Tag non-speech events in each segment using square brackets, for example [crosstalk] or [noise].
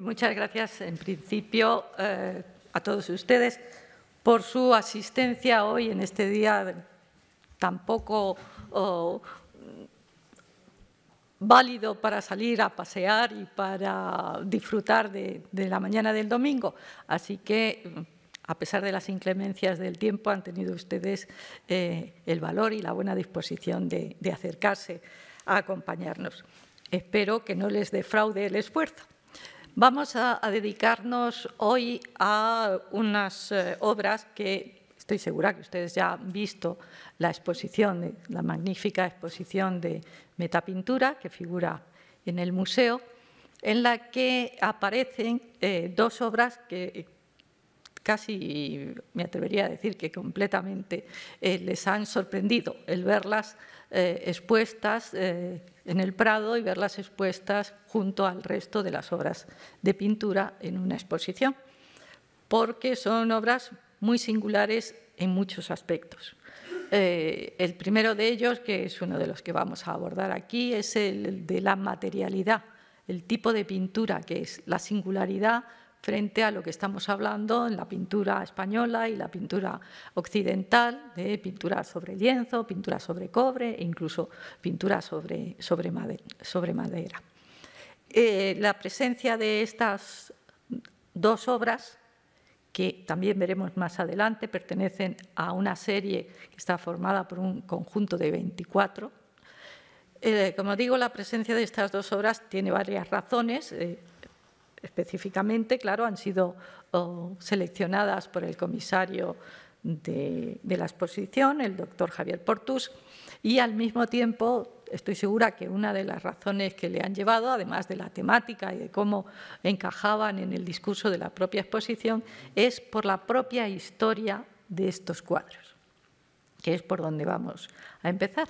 Muchas gracias, en principio, eh, a todos ustedes por su asistencia hoy en este día tampoco poco válido para salir a pasear y para disfrutar de, la mañana del domingo. Así que, a pesar de las inclemencias del tiempo, han tenido ustedes eh, el valor y la buena disposición de acercarse a acompañarnos. Espero que no les defraude el esfuerzo. Vamos a, dedicarnos hoy a unas eh, obras que estoy segura que ustedes ya han visto la exposición, la magnífica exposición de Metapintura que figura en el museo, en la que aparecen eh, dos obras que casi me atrevería a decir que completamente eh, les han sorprendido el verlas eh, expuestas eh, en el Prado y verlas expuestas junto al resto de las obras de pintura en una exposición, porque son obras muy singulares en muchos aspectos. Eh, el primero de ellos, que es uno de los que vamos a abordar aquí, es el de la materialidad, el tipo de pintura que es la singularidad frente a lo que estamos hablando en la pintura española y la pintura occidental, de pintura sobre lienzo, pintura sobre cobre e incluso pintura sobre, sobre, madera. Eh, la presencia de estas dos obras, que también veremos más adelante, pertenecen a una serie que está formada por un conjunto de 24. Eh, como digo, la presencia de estas dos obras tiene varias razones. Eh, específicamente, claro, han sido oh, seleccionadas por el comisario de, de, la exposición, el doctor Javier Portus, y al mismo tiempo estoy segura que una de las razones que le han llevado, además de la temática y de cómo encajaban en el discurso de la propia exposición, es por la propia historia de estos cuadros, que es por donde vamos a empezar.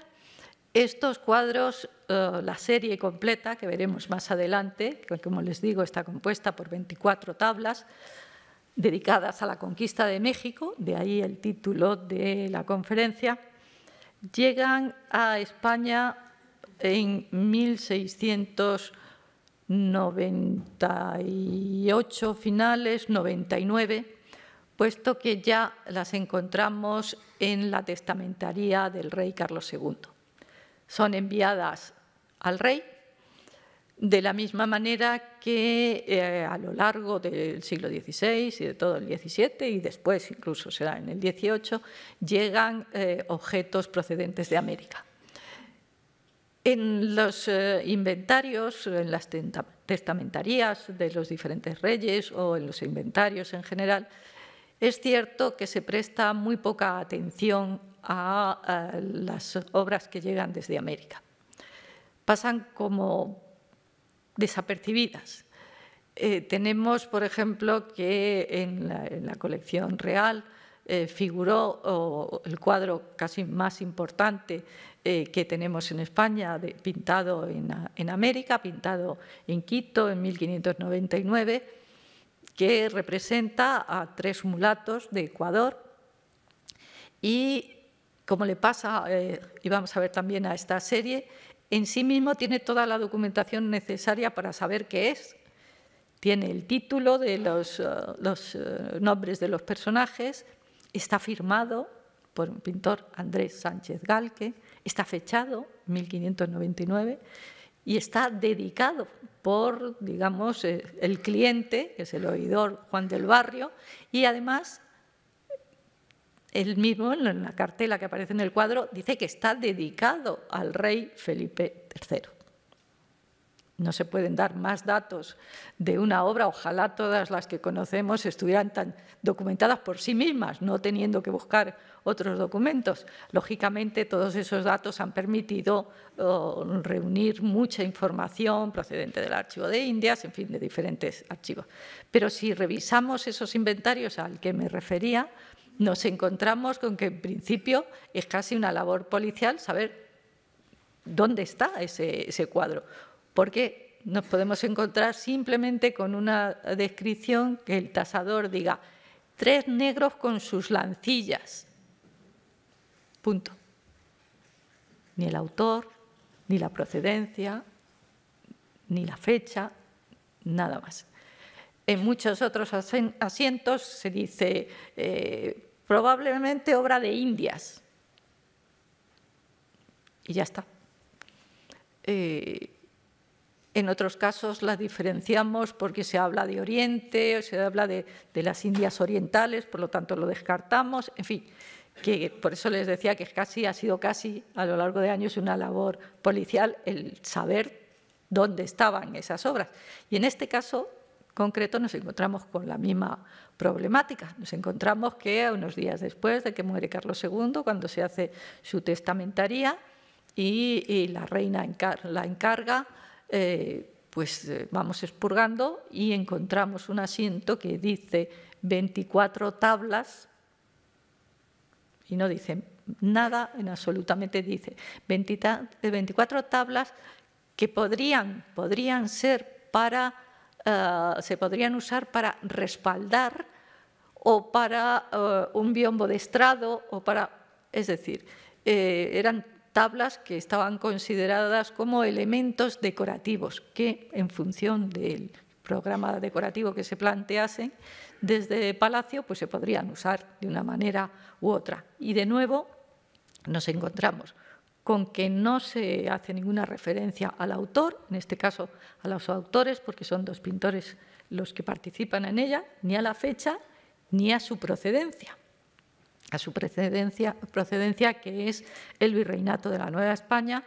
Estos cuadros, eh, la serie completa, que veremos más adelante, que como les digo está compuesta por 24 tablas dedicadas a la conquista de México, de ahí el título de la conferencia, llegan a España en 1698 finales, 99, puesto que ya las encontramos en la testamentaría del rey Carlos II son enviadas al rey, de la misma manera que eh, a lo largo del siglo XVI y de todo el XVII, y después incluso será en el XVIII, llegan eh, objetos procedentes de América. En los eh, inventarios, en las testamentarías de los diferentes reyes o en los inventarios en general, es cierto que se presta muy poca atención a, las obras que llegan desde América. Pasan como desapercibidas. Eh, tenemos, por ejemplo, que en la, colección real eh, figuró el cuadro casi más importante eh, que tenemos en España, pintado en, en, América, pintado en Quito en 1599, que representa a tres mulatos de Ecuador y como le pasa, eh, y vamos a ver también a esta serie, en sí mismo tiene toda la documentación necesaria para saber qué es. Tiene el título de los, eh, eh, nombres de los personajes, está firmado por un pintor, Andrés Sánchez Galque, está fechado 1599 y está dedicado por, digamos, el cliente, que es el oidor Juan del Barrio, y además él mismo, en la cartela que aparece en el cuadro, dice que está dedicado al rey Felipe III. No se pueden dar más datos de una obra, ojalá todas las que conocemos estuvieran tan documentadas por sí mismas, no teniendo que buscar otros documentos. Lógicamente, todos esos datos han permitido reunir mucha información procedente del Archivo de Indias, en fin, de diferentes archivos. Pero si revisamos esos inventarios al que me refería, nos encontramos con que en principio es casi una labor policial saber dónde está ese, cuadro, porque nos podemos encontrar simplemente con una descripción que el tasador diga tres negros con sus lancillas. Punto. Ni el autor, ni la procedencia, ni la fecha, nada más. En muchos otros asientos se dice eh, probablemente obra de indias. Y ya está. Eh, en otros casos las diferenciamos porque se habla de Oriente o se habla de, las Indias orientales, por lo tanto lo descartamos. En fin, que por eso les decía que casi ha sido casi a lo largo de años una labor policial el saber dónde estaban esas obras. Y en este caso concreto nos encontramos con la misma problemática. Nos encontramos que unos días después de que muere Carlos II, cuando se hace su testamentaría y, la reina la encarga, eh, pues eh, vamos expurgando y encontramos un asiento que dice 24 tablas y no dice nada en absolutamente, dice 24 tablas que podrían, podrían ser para eh, se podrían usar para respaldar o para eh, un biombo de estrado o para... Es decir, eh, eran tablas que estaban consideradas como elementos decorativos que en función del programa decorativo que se plantease desde Palacio, pues se podrían usar de una manera u otra. Y de nuevo nos encontramos con que no se hace ninguna referencia al autor, en este caso a los autores, porque son dos pintores los que participan en ella, ni a la fecha ni a su procedencia, a su procedencia, que es el virreinato de la Nueva España,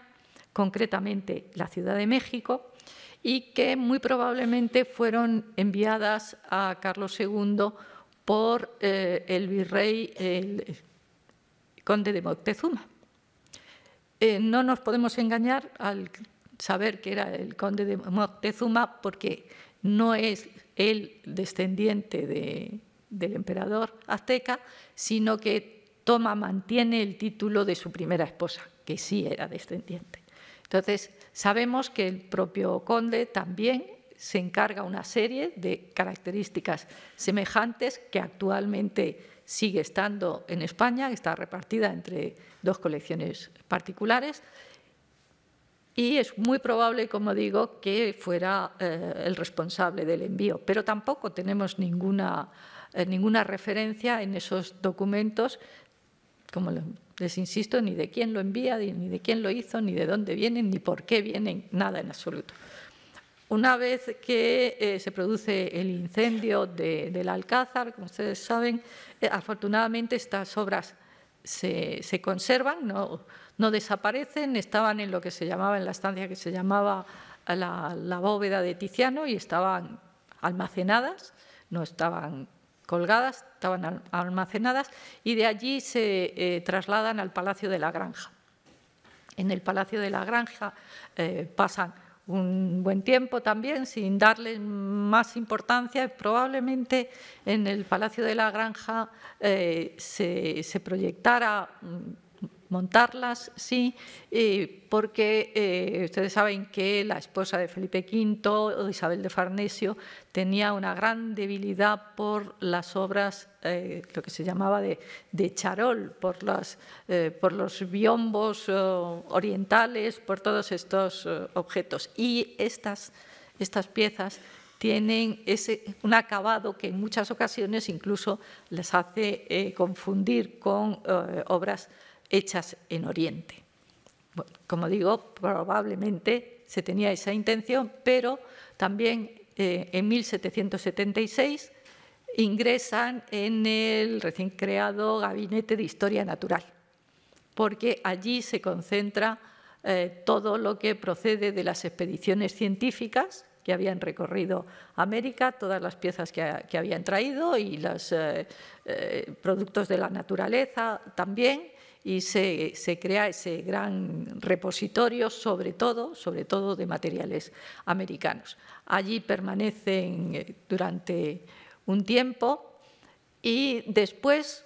concretamente la Ciudad de México, y que muy probablemente fueron enviadas a Carlos II por eh, el virrey, el conde de Moctezuma. Eh, no nos podemos engañar al saber que era el conde de Moctezuma porque no es el descendiente del emperador azteca, sino que toma, mantiene el título de su primera esposa, que sí era descendiente. Entonces, sabemos que el propio conde también se encarga una serie de características semejantes que actualmente sigue estando en España, está repartida entre dos colecciones particulares. Y es muy probable, como digo, que fuera eh, el responsable del envío. Pero tampoco tenemos ninguna eh, referencia en esos documentos, como les insisto, ni de quién lo envía, ni de quién lo hizo, ni de dónde vienen, ni por qué vienen, nada en absoluto. Una vez que eh, se produce el incendio del Alcázar, como ustedes saben, eh, afortunadamente estas obras se, conservan, no, desaparecen, estaban en lo que se llamaba, en la estancia que se llamaba la, bóveda de Tiziano y estaban almacenadas, no estaban colgadas, estaban almacenadas y de allí se eh, trasladan al Palacio de la Granja. En el Palacio de la Granja pasan un buen tiempo también sin darle más importancia. Probablemente en el Palacio de la Granja eh, se, se proyectara mm, montarlas, sí, porque eh, ustedes saben que la esposa de Felipe V, Isabel de Farnesio, tenía una gran debilidad por las obras, eh, lo que se llamaba de, de charol, por, eh, por los biombos orientales, por todos estos objetos. Y estas, estas piezas tienen ese, un acabado que en muchas ocasiones incluso les hace confundir con obras hechas en Oriente. como digo, probablemente se tenía esa intención, pero también eh, en 1776 ingresan en el recién creado Gabinete de Historia Natural, porque allí se concentra eh, todo lo que procede de las expediciones científicas que habían recorrido América, todas las piezas que, habían traído y los eh, productos de la naturaleza también, y se, crea ese gran repositorio, sobre todo, sobre todo de materiales americanos. Allí permanecen eh, durante un tiempo y después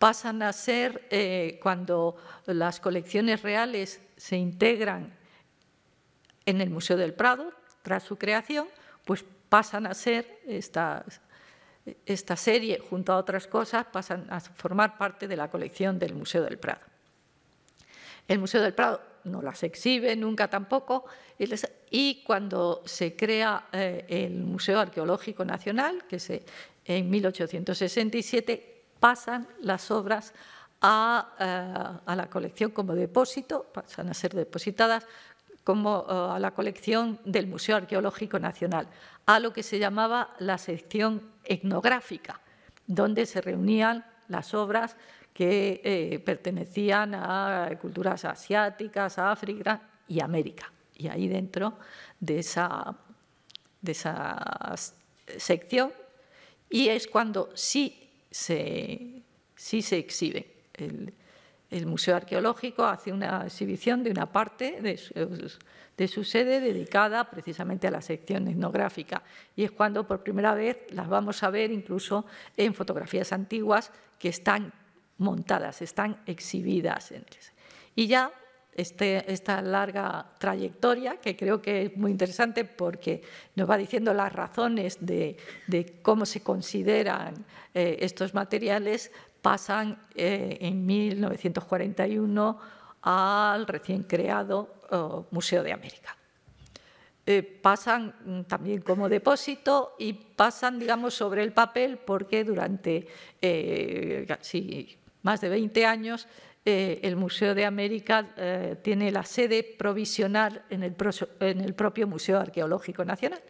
pasan a ser, eh, cuando las colecciones reales se integran en el Museo del Prado, tras su creación, pues pasan a ser estas esta serie, junto a otras cosas, pasan a formar parte de la colección del Museo del Prado. El Museo del Prado no las exhibe nunca tampoco y cuando se crea eh, el Museo Arqueológico Nacional, que se, en 1867, pasan las obras eh, a la colección como depósito, pasan a ser depositadas como eh, a la colección del Museo Arqueológico Nacional, a lo que se llamaba la sección etnográfica, donde se reunían las obras que eh, pertenecían a culturas asiáticas, a África y América. Y ahí dentro de esa, de esa sección, y es cuando sí se, sí se exhibe el, el Museo Arqueológico hace una exhibición de una parte de su, sede dedicada precisamente a la sección etnográfica y es cuando por primera vez las vamos a ver incluso en fotografías antiguas que están montadas, están exhibidas. Y ya este, esta larga trayectoria, que creo que es muy interesante porque nos va diciendo las razones de, cómo se consideran eh, estos materiales, pasan eh, en 1941 al recién creado eh, Museo de América. Eh, pasan también como depósito y pasan, digamos, sobre el papel porque durante más de 20 años el Museo de América tiene la sede provisional en el propio Museo Arqueológico Nacional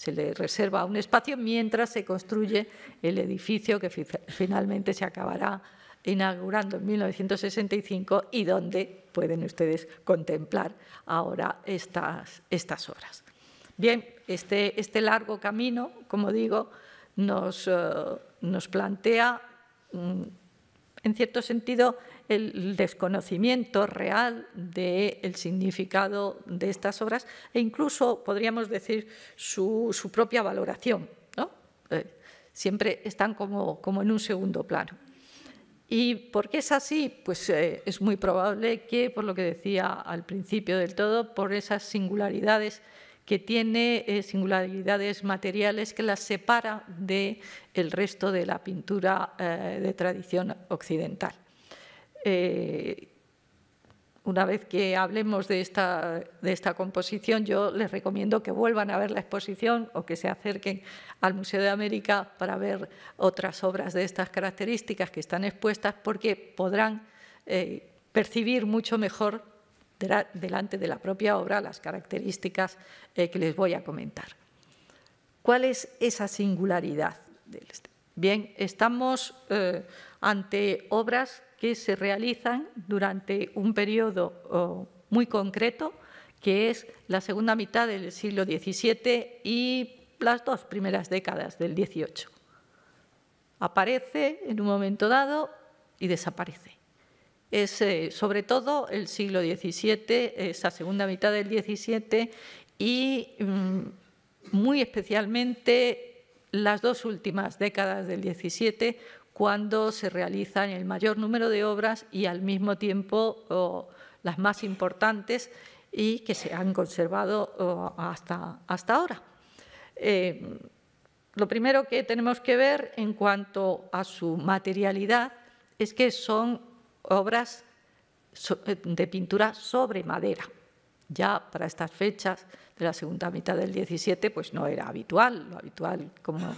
se le reserva un espacio mientras se construye el edificio que finalmente se acabará inaugurando en 1965 y donde pueden ustedes contemplar ahora estas, estas obras. Bien, este, este largo camino, como digo, nos, eh, nos plantea, mm, en cierto sentido, el desconocimiento real del significado de estas obras e incluso, podríamos decir, su, propia valoración. Eh, siempre están como, en un segundo plano. ¿Y por qué es así? Pues eh, es muy probable que, por lo que decía al principio del todo, por esas singularidades que tiene, eh, singularidades materiales que las separa del resto de la pintura de tradición occidental. Eh, una vez que hablemos de esta, de esta composición, yo les recomiendo que vuelvan a ver la exposición o que se acerquen al Museo de América para ver otras obras de estas características que están expuestas porque podrán eh, percibir mucho mejor delante de la propia obra las características eh, que les voy a comentar. ¿Cuál es esa singularidad? Este? Bien, estamos ante obras que se realizan durante un periodo muy concreto, que es la segunda mitad del siglo XVII y las dos primeras décadas del XVIII. Aparece en un momento dado y desaparece. Es eh, sobre todo el siglo XVII, esa segunda mitad del XVII y mm, muy especialmente las dos últimas décadas del XVII, cuando se realizan el mayor número de obras y al mismo tiempo las más importantes y que se han conservado hasta, hasta ahora. Eh, lo primero que tenemos que ver en cuanto a su materialidad es que son obras eh, de pintura sobre madera. Ya para estas fechas de la segunda mitad del 17, pues no era habitual. Lo habitual, como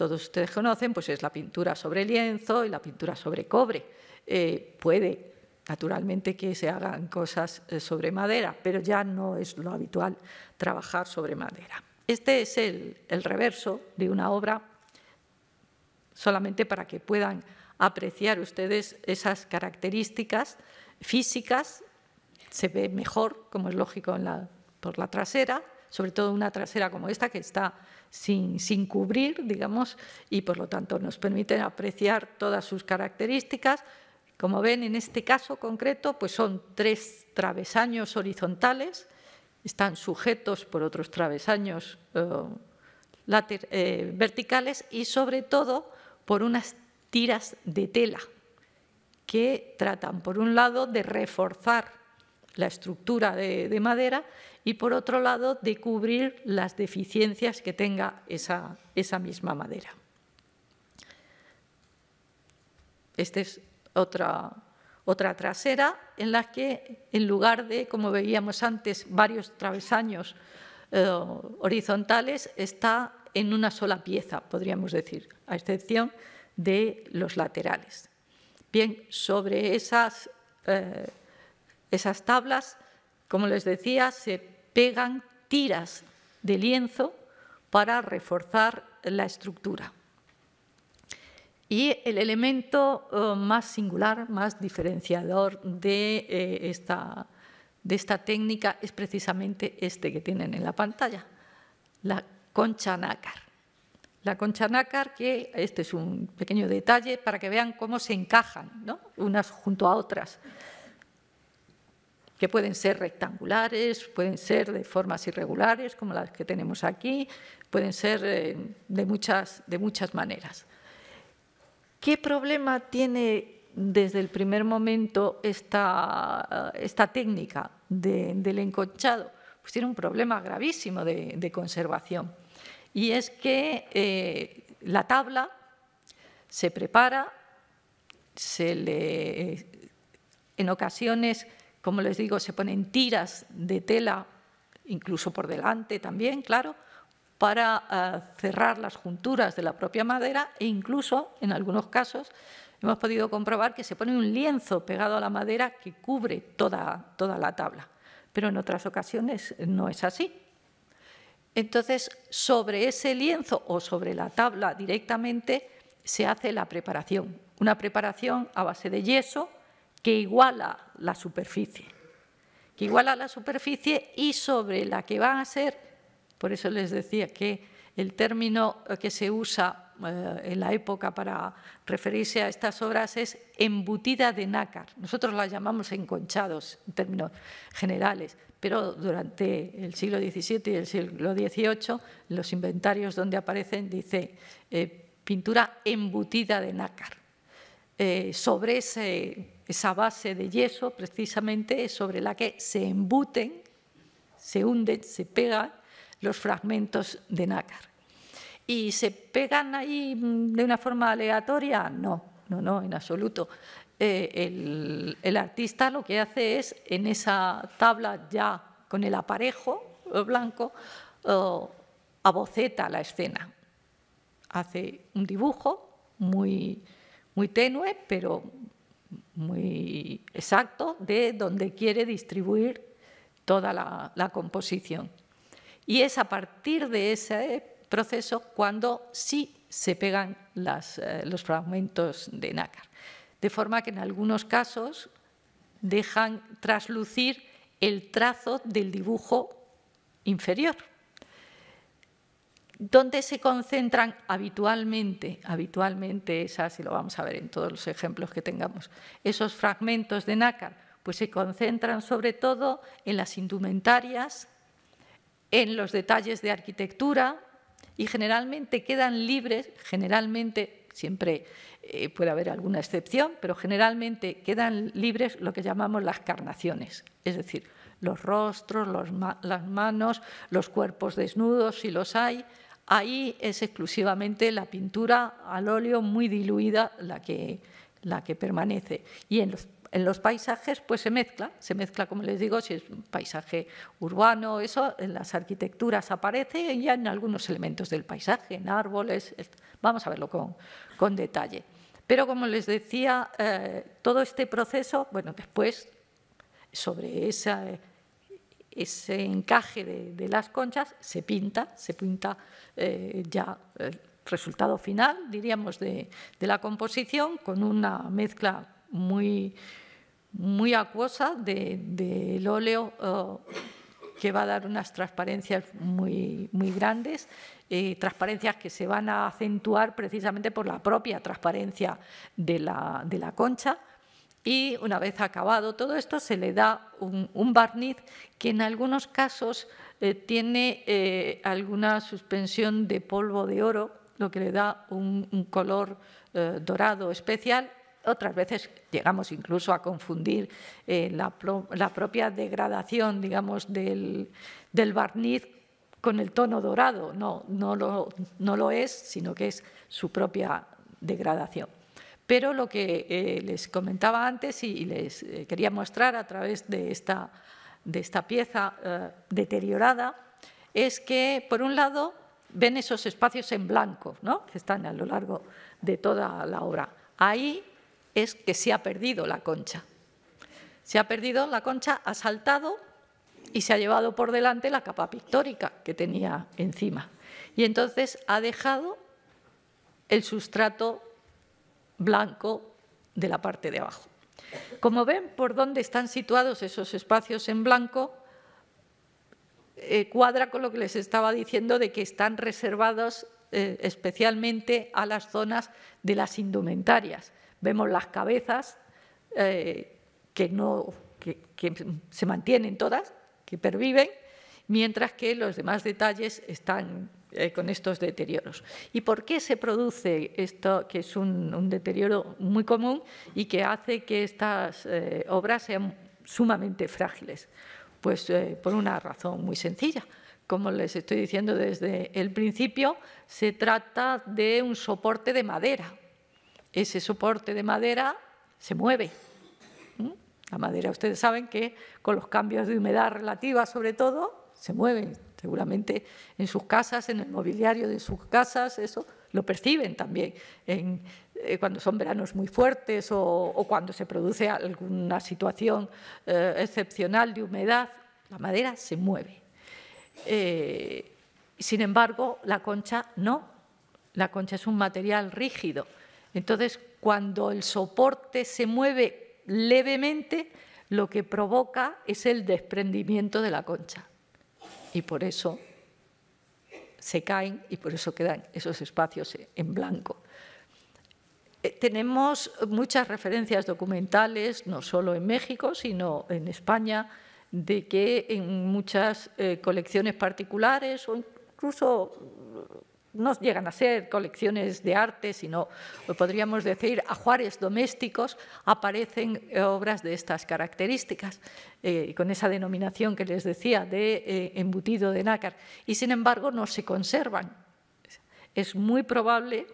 todos ustedes conocen, pues es la pintura sobre lienzo y la pintura sobre cobre. Eh, puede, naturalmente, que se hagan cosas eh, sobre madera, pero ya no es lo habitual trabajar sobre madera. Este es el, reverso de una obra, solamente para que puedan apreciar ustedes esas características físicas. Se ve mejor, como es lógico, por la trasera, sobre todo una trasera como esta que está sin, cubrir, digamos, y por lo tanto nos permiten apreciar todas sus características. Como ven, en este caso concreto, pues son tres travesaños horizontales, están sujetos por otros travesaños eh, eh, verticales y sobre todo por unas tiras de tela que tratan, por un lado, de reforzar la estructura de, madera y por otro lado de cubrir las deficiencias que tenga esa, misma madera. Esta es otra, otra trasera en la que en lugar de, como veíamos antes, varios travesaños eh, horizontales, está en una sola pieza, podríamos decir, a excepción de los laterales. Bien, sobre esas... Eh, esas tablas, como les decía, se pegan tiras de lienzo para reforzar la estructura. Y el elemento eh, más singular, más diferenciador de eh, esta, de esta técnica es precisamente este que tienen en la pantalla, la concha nácar. La concha nácar, que este es un pequeño detalle para que vean cómo se encajan unas junto a otras que pueden ser rectangulares, pueden ser de formas irregulares, como las que tenemos aquí, pueden ser eh, de muchas, de muchas maneras. ¿Qué problema tiene desde el primer momento esta, técnica del encochado? Pues tiene un problema gravísimo de, conservación. Y es que eh, la tabla se prepara, se le, en ocasiones como les digo, se ponen tiras de tela, incluso por delante también, claro, para ah, cerrar las junturas de la propia madera e incluso, en algunos casos, hemos podido comprobar que se pone un lienzo pegado a la madera que cubre toda, toda la tabla. Pero en otras ocasiones no es así. Entonces, sobre ese lienzo o sobre la tabla directamente se hace la preparación. Una preparación a base de yeso, que iguala la superficie, que iguala la superficie y sobre la que van a ser, por eso les decía que el término eh, que se usa eh, en la época para referirse a estas obras es embutida de nácar. Nosotros la llamamos enconchados en términos generales, pero durante el siglo XVII y el siglo XVIII, los inventarios donde aparecen, dice eh, pintura embutida de nácar. sobre ese esa base de yeso precisamente es sobre la que se embuten, se hunden, se pegan los fragmentos de nácar. ¿Y se pegan ahí mm, de una forma aleatoria? No, no, no, en absoluto. Eh, el, artista lo que hace es, en esa tabla ya con el aparejo eh, blanco, aboceta la escena. Hace un dibujo muy, muy tenue, pero muy exacto de donde quiere distribuir toda la, composición. Y es a partir de ese proceso cuando sí se pegan eh, los fragmentos de nácar. De forma que en algunos casos dejan traslucir el trazo del dibujo inferior. ¿Dónde se concentran habitualmente, habitualmente esas, y lo vamos a ver en todos los ejemplos que tengamos, esos fragmentos de nácar, pues se concentran sobre todo en las indumentarias, en los detalles de arquitectura y generalmente quedan libres, generalmente, siempre eh, puede haber alguna excepción, pero generalmente quedan libres lo que llamamos las carnaciones, es decir, los rostros, las manos, los cuerpos desnudos, si los hay, Ahí es exclusivamente la pintura al óleo muy diluida la que, la que permanece. Y en los, en los, paisajes pues se mezcla, se mezcla como les digo, si es un paisaje urbano, eso en las arquitecturas aparece ya en algunos elementos del paisaje, en árboles, vamos a verlo con, detalle. Pero como les decía, eh, todo este proceso, bueno, después sobre esa, ese encaje de, las conchas se pinta, se pinta eh, ya el resultado final, diríamos, de, la composición con una mezcla muy, muy acuosa del óleo. Oh, que va a dar unas transparencias muy, grandes, eh, transparencias que se van a acentuar precisamente por la propia transparencia de la concha y una vez acabado todo esto se le da un, barniz que en algunos casos eh, tiene eh, alguna suspensión de polvo de oro, lo que le da un, color eh, dorado especial. Otras veces llegamos incluso a confundir la, propia degradación, digamos, del, barniz con el tono dorado. No, no lo es, sino que es su propia degradación. Pero lo que eh, les comentaba antes y, les eh, quería mostrar a través de esta, de esta pieza eh, deteriorada es que, por un lado, ven esos espacios en blanco ¿no? que están a lo largo de toda la obra. Ahí es que se ha perdido la concha. Se ha perdido la concha, ha saltado y se ha llevado por delante la capa pictórica que tenía encima. Y entonces ha dejado el sustrato blanco de la parte de abajo. Como ven, por dónde están situados esos espacios en blanco, eh, cuadra con lo que les estaba diciendo de que están reservados eh, especialmente a las zonas de las indumentarias. Vemos las cabezas eh, que, no, que se mantienen todas, que perviven, mientras que los demás detalles están eh, con estos deterioros. ¿Y por qué se produce esto, que es un, deterioro muy común y que hace que estas eh, obras sean sumamente frágiles? Pues eh, por una razón muy sencilla. Como les estoy diciendo desde el principio, se trata de un soporte de madera. Ese soporte de madera se mueve. La madera, ustedes saben que con los cambios de humedad relativa, sobre todo, se mueven, seguramente en sus casas, en el mobiliario de sus casas, eso lo perciben también eh, cuando son veranos muy fuertes o, cuando se produce alguna situación eh, excepcional de humedad, la madera se mueve. Eh, sin embargo, la concha no, la concha es un material rígido. Entonces, cuando el soporte se mueve levemente, lo que provoca es el desprendimiento de la concha y por eso se caen y por eso quedan esos espacios en blanco. Eh, tenemos muchas referencias documentales, no solo en México, sino en España, de que en muchas eh, colecciones particulares o incluso no llegan a ser colecciones de arte, sino eh, podríamos decir ajuares domésticos, aparecen eh, obras de estas características, eh, con esa denominación que les decía de embutido de nácar, y sin embargo no se conservan. Es muy probable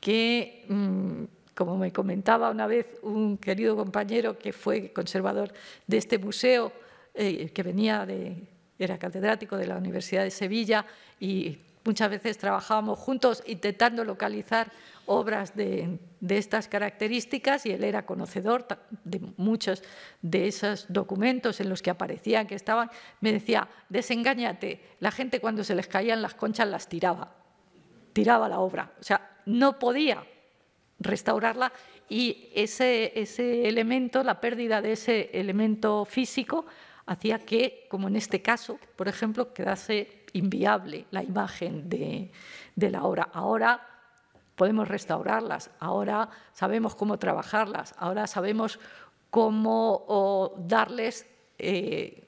que, mm, como me comentaba una vez un querido compañero que fue conservador de este museo, que venía de, era catedrático de la Universidad de Sevilla y Muchas veces trabajábamos juntos intentando localizar obras de, estas características y él era conocedor de muchos de esos documentos en los que aparecían, que estaban. Me decía, desengáñate, la gente cuando se les caían las conchas las tiraba, tiraba la obra. O sea, no podía restaurarla y ese, ese elemento, la pérdida de ese elemento físico, hacía que, como en este caso, por ejemplo, quedase inviable la imagen de, la obra. Ahora podemos restaurarlas, ahora sabemos cómo trabajarlas, ahora sabemos cómo darles, eh,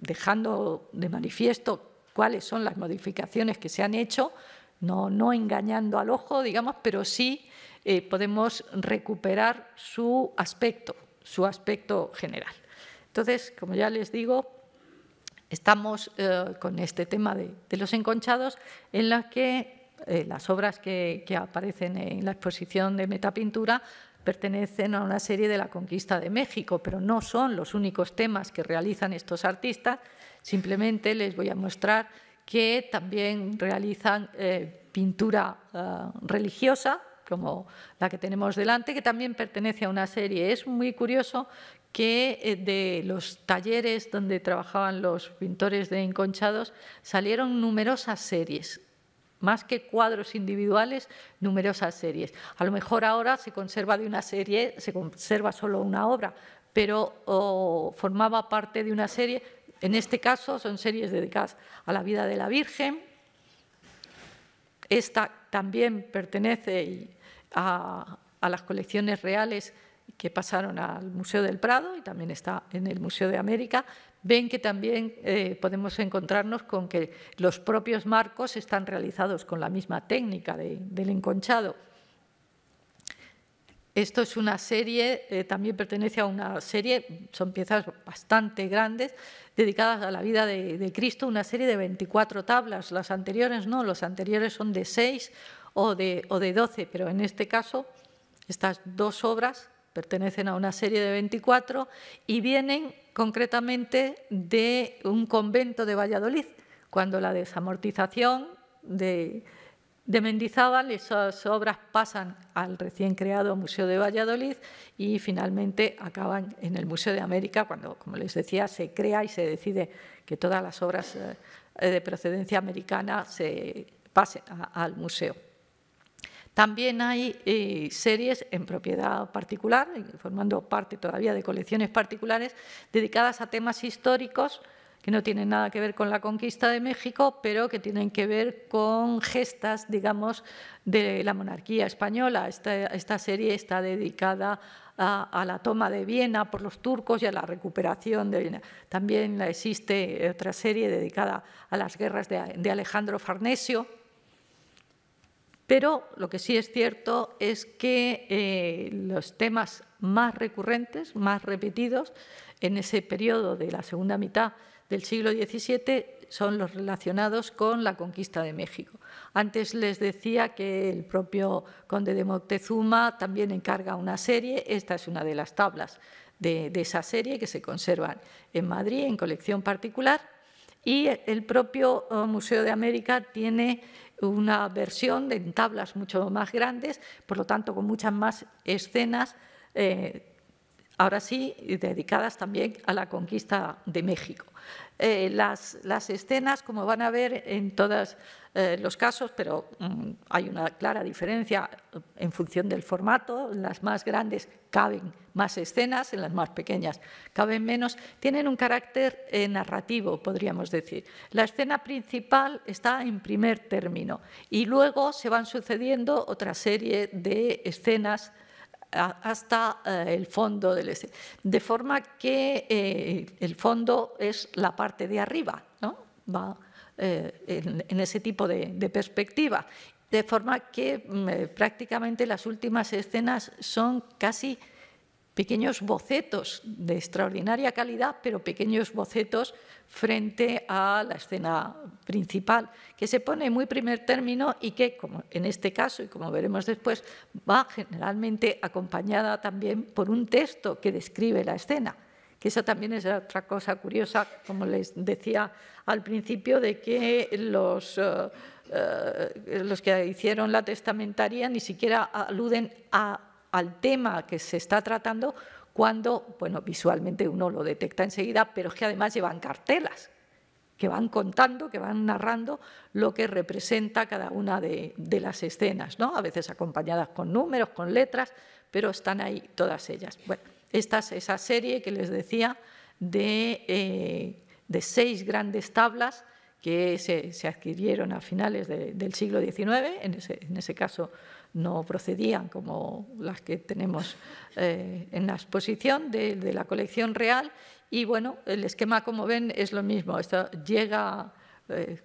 dejando de manifiesto cuáles son las modificaciones que se han hecho, no, no engañando al ojo, digamos, pero sí eh, podemos recuperar su aspecto, su aspecto general. Entonces, como ya les digo, Estamos eh, con este tema de, los enconchados en la que eh, las obras que, aparecen en la exposición de Metapintura pertenecen a una serie de la conquista de México, pero no son los únicos temas que realizan estos artistas. Simplemente les voy a mostrar que también realizan eh, pintura religiosa, como la que tenemos delante, que también pertenece a una serie. Es muy curioso que eh, de los talleres donde trabajaban los pintores de enconchados salieron numerosas series, más que cuadros individuales, numerosas series. A lo mejor ahora se conserva de una serie, se conserva solo una obra, pero formaba parte de una serie, en este caso son series dedicadas a la vida de la Virgen. Esta también pertenece a las colecciones reales que pasaron al Museo del Prado y también está en el Museo de América, ven que también eh, podemos encontrarnos con que los propios marcos están realizados con la misma técnica del enconchado. Esto es una serie, eh, también pertenece a una serie, son piezas bastante grandes, dedicadas a la vida de, Cristo, una serie de 24 tablas. Las anteriores no, los anteriores son de 6 o de, o de 12, pero en este caso estas dos obras pertenecen a una serie de 24 y vienen concretamente de un convento de Valladolid, cuando la desamortización de, Mendizábal, esas obras pasan al recién creado Museo de Valladolid y finalmente acaban en el Museo de América, cuando, como les decía, se crea y se decide que todas las obras eh, de procedencia americana se pasen al museo. También hay eh, series en propiedad particular, formando parte todavía de colecciones particulares, dedicadas a temas históricos que no tienen nada que ver con la conquista de México, pero que tienen que ver con gestas, digamos, de la monarquía española. Esta, serie está dedicada a, la toma de Viena por los turcos y a la recuperación de Viena. También existe otra serie dedicada a las guerras de Alejandro Farnesio, pero lo que sí es cierto es que eh, los temas más recurrentes, más repetidos, en ese periodo de la segunda mitad del siglo XVII son los relacionados con la conquista de México. Antes les decía que el propio conde de Moctezuma también encarga una serie, esta es una de las tablas de, de esa serie que se conservan en Madrid en colección particular y el propio oh, Museo de América tiene una versión en tablas mucho más grandes, por lo tanto con muchas más escenas, eh, ahora sí, dedicadas también a la conquista de México. Eh, las, las, escenas, como van a ver en todas eh, los casos, pero mm, hay una clara diferencia eh, en función del formato. Las más grandes caben más escenas, en las más pequeñas caben menos. Tienen un carácter eh, narrativo, podríamos decir. La escena principal está en primer término y luego se van sucediendo otra serie de escenas hasta el fondo del escenario. De forma que el fondo es la parte de arriba, ¿no? Va eh, en, ese tipo de, perspectiva. De forma que mm, eh, prácticamente las últimas escenas son casi pequeños bocetos de extraordinaria calidad, pero pequeños bocetos frente a la escena principal, que se pone en muy primer término y que, como en este caso y como veremos después, va generalmente acompañada también por un texto que describe la escena que esa también es otra cosa curiosa, como les decía al principio, de que los, eh, eh, los que hicieron la testamentaria ni siquiera aluden al tema que se está tratando cuando, bueno, visualmente uno lo detecta enseguida, pero es que además llevan cartelas que van contando, que van narrando lo que representa cada una de, las escenas, ¿no? a veces acompañadas con números, con letras, pero están ahí todas ellas. Bueno. Esta esa serie que les decía de, eh, seis grandes tablas que se, adquirieron a finales del siglo XIX, en ese, caso no procedían como las que tenemos eh, en la exposición de, la colección real. Y bueno, el esquema, como ven, es lo mismo. Esto llega, eh,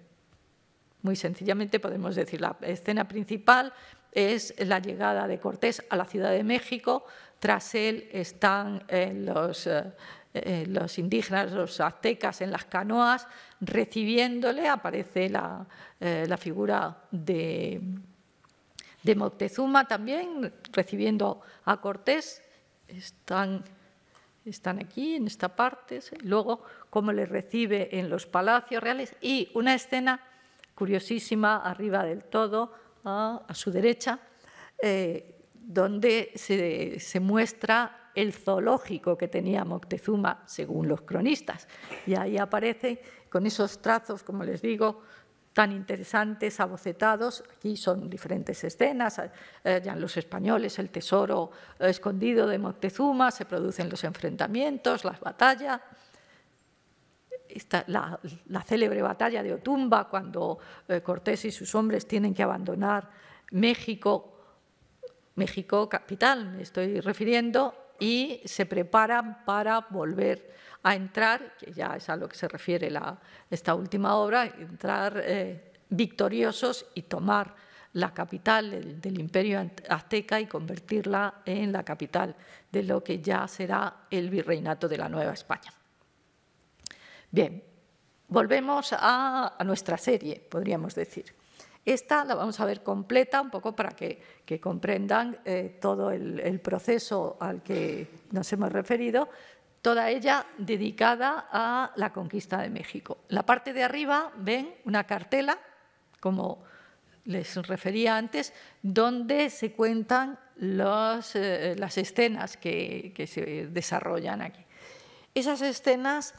muy sencillamente podemos decir, la escena principal es la llegada de Cortés a la Ciudad de México, tras él están eh, eh, eh, los, indígenas, los aztecas en las canoas, recibiéndole. Aparece la, figura de, de Moctezuma también, recibiendo a Cortés. Están aquí, en esta parte, luego cómo le recibe en los palacios reales y una escena curiosísima arriba del todo, a, su derecha, donde se, muestra el zoológico que tenía Moctezuma, según los cronistas. Y ahí aparece con esos trazos, como les digo, tan interesantes, abocetados. Aquí son diferentes escenas, ya los españoles, el tesoro escondido de Moctezuma, se producen los enfrentamientos, las batallas. la, célebre batalla de Otumba, cuando eh, Cortés y sus hombres tienen que abandonar México México capital, me estoy refiriendo, y se preparan para volver a entrar, que ya es a lo que se refiere esta última obra, entrar eh, victoriosos y tomar la capital del, imperio azteca y convertirla en la capital de lo que ya será el virreinato de la Nueva España. Bien, volvemos a nuestra serie, podríamos decir. Esta la vamos a ver completa, un poco para que, comprendan eh, todo el, proceso al que nos hemos referido, toda ella dedicada a la conquista de México. La parte de arriba ven una cartela, como les refería antes, donde se cuentan eh, las escenas que, se desarrollan aquí. Esas escenas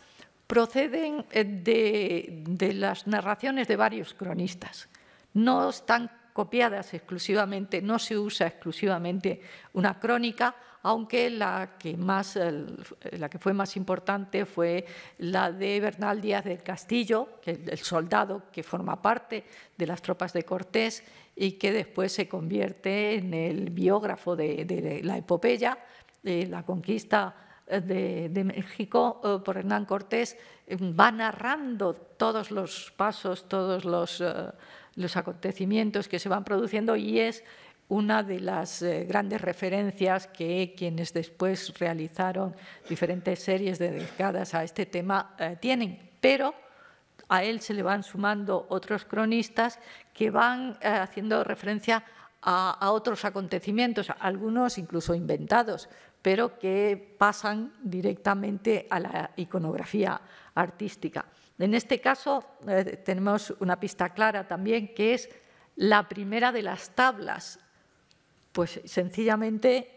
proceden eh, de las narraciones de varios cronistas no están copiadas exclusivamente, no se usa exclusivamente una crónica, aunque la que, más, la que fue más importante fue la de Bernal Díaz del Castillo, el soldado que forma parte de las tropas de Cortés y que después se convierte en el biógrafo de, la epopeya, de eh, la conquista de, México eh, por Hernán Cortés eh, va narrando todos los pasos, todos los, los acontecimientos que se van produciendo y es una de las eh, grandes referencias que quienes después realizaron diferentes series dedicadas a este tema eh, tienen. Pero a él se le van sumando otros cronistas que van eh, haciendo referencia a, otros acontecimientos, algunos incluso inventados, pero que pasan directamente a la iconografía artística. En este caso eh, tenemos una pista clara también, que es la primera de las tablas, pues sencillamente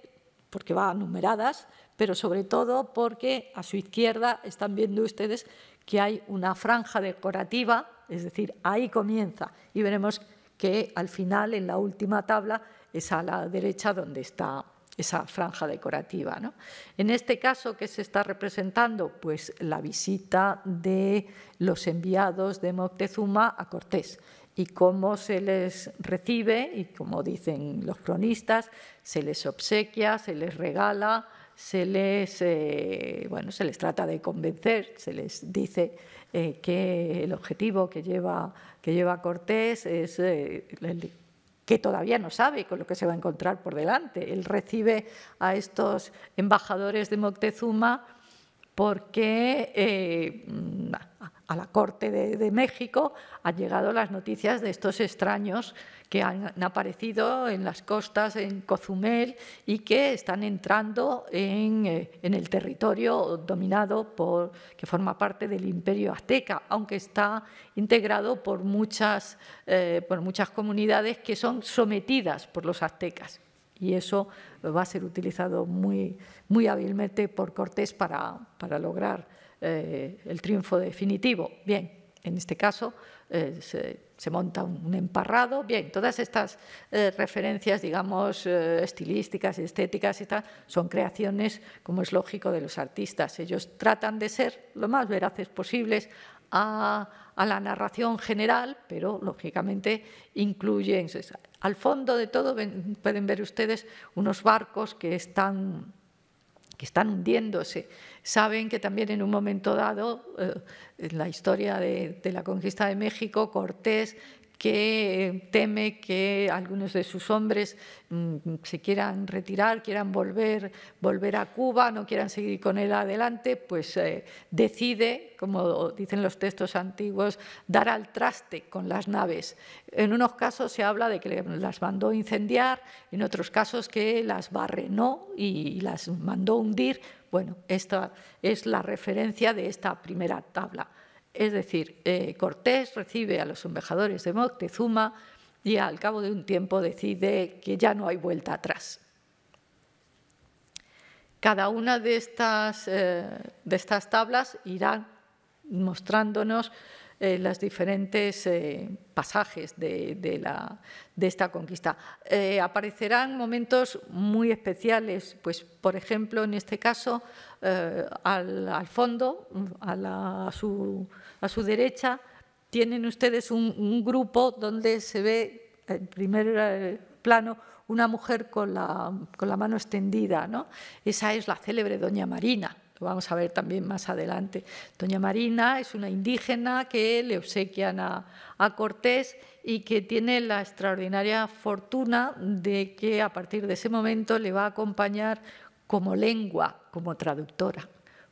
porque va numeradas, pero sobre todo porque a su izquierda están viendo ustedes que hay una franja decorativa, es decir, ahí comienza y veremos que al final en la última tabla es a la derecha donde está esa franja decorativa. En este caso, ¿qué se está representando? Pues la visita de los enviados de Moctezuma a Cortés y cómo se les recibe y como dicen los cronistas, se les obsequia, se les regala, se les, eh, bueno, se les trata de convencer, se les dice eh, que el objetivo que lleva, que lleva Cortés es eh, el que todavía no sabe con lo que se va a encontrar por delante. Él recibe a estos embajadores de Moctezuma porque eh, a la Corte de, México han llegado las noticias de estos extraños que han, aparecido en las costas, en Cozumel, y que están entrando en, eh, el territorio dominado por, que forma parte del Imperio Azteca, aunque está integrado por muchas eh, comunidades que son sometidas por los aztecas y eso eh, va a ser utilizado muy, muy hábilmente por Cortés para, lograr eh, el triunfo definitivo. Bien, en este caso eh, se, monta un, emparrado. Bien, todas estas referencias, digamos, estilísticas, estéticas y tal, son creaciones, como es lógico, de los artistas. Ellos tratan de ser lo más veraces posibles a a la narración general, pero lógicamente incluye. Al fondo de todo pueden ver ustedes unos barcos que están que están hundiéndose, saben que también en un momento dado, eh, en la historia de, la conquista de México, Cortés que teme que algunos de sus hombres mm, se quieran retirar, quieran volver, volver a Cuba, no quieran seguir con él adelante, pues eh, decide, como dicen los textos antiguos, dar al traste con las naves. En unos casos se habla de que las mandó incendiar, en otros casos que las barrenó y las mandó hundir. Bueno, esta es la referencia de esta primera tabla. Es decir, eh, Cortés recibe a los embajadores de Moctezuma y al cabo de un tiempo decide que ya no hay vuelta atrás. Cada una de eh, de estas tablas irá mostrándonos eh, los diferentes eh, pasajes de, esta conquista. Eh, aparecerán momentos muy especiales, pues por ejemplo, en este caso, eh, al, fondo, a, su, derecha, tienen ustedes un, grupo donde se ve en primer plano una mujer con la, con la mano extendida. ¿no? Esa es la célebre Doña Marina vamos a ver también más adelante. Doña Marina es una indígena que le obsequian a, Cortés y que tiene la extraordinaria fortuna de que a partir de ese momento le va a acompañar como lengua, como traductora,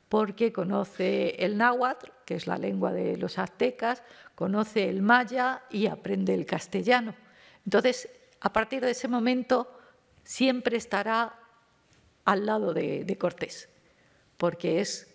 porque conoce el náhuatl, que es la lengua de los aztecas, conoce el maya y aprende el castellano. Entonces, a partir de ese momento, siempre estará al lado de Cortés porque es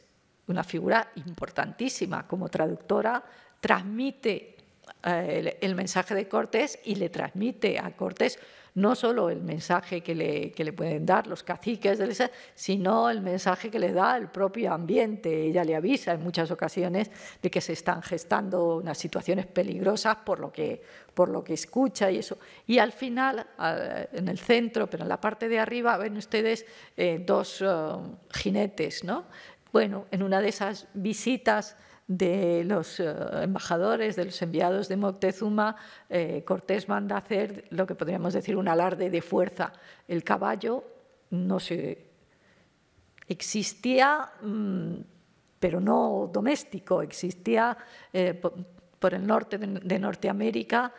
una figura importantísima como traductora, transmite eh, el, mensaje de Cortés y le transmite a Cortés no solo el mensaje que le, pueden dar los caciques, del, sino el mensaje que le da el propio ambiente. Ella le avisa en muchas ocasiones de que se están gestando unas situaciones peligrosas por lo que, por lo que escucha y eso. Y al final, en el centro, pero en la parte de arriba, ven ustedes eh, dos eh, jinetes, ¿no? Bueno, en una de esas visitas de los eh, embajadores, de los enviados de Moctezuma, eh, Cortés manda hacer lo que podríamos decir un alarde de fuerza. El caballo no se existía, mm, pero no doméstico, existía eh, por el norte de Norteamérica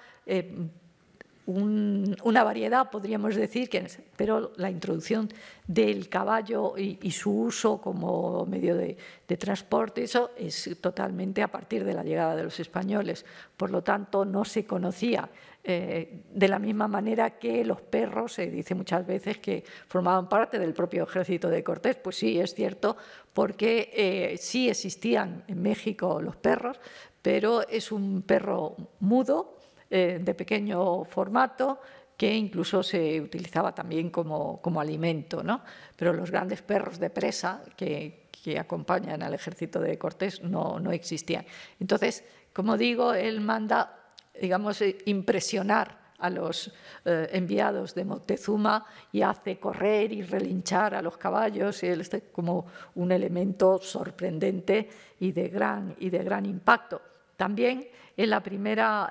una variedad, podríamos decir, pero la introducción del caballo y, su uso como medio de, transporte, eso es totalmente a partir de la llegada de los españoles. Por lo tanto, no se conocía eh, de la misma manera que los perros, se dice muchas veces que formaban parte del propio ejército de Cortés, pues sí, es cierto, porque eh, sí existían en México los perros, pero es un perro mudo eh, de pequeño formato que incluso se utilizaba también como, alimento. ¿no? Pero los grandes perros de presa que, acompañan al ejército de Cortés no, existían. Entonces, como digo, él manda, digamos, eh, impresionar a los eh, enviados de Moctezuma y hace correr y relinchar a los caballos, y él es como un elemento sorprendente y gran, y de gran impacto. También en la, primera,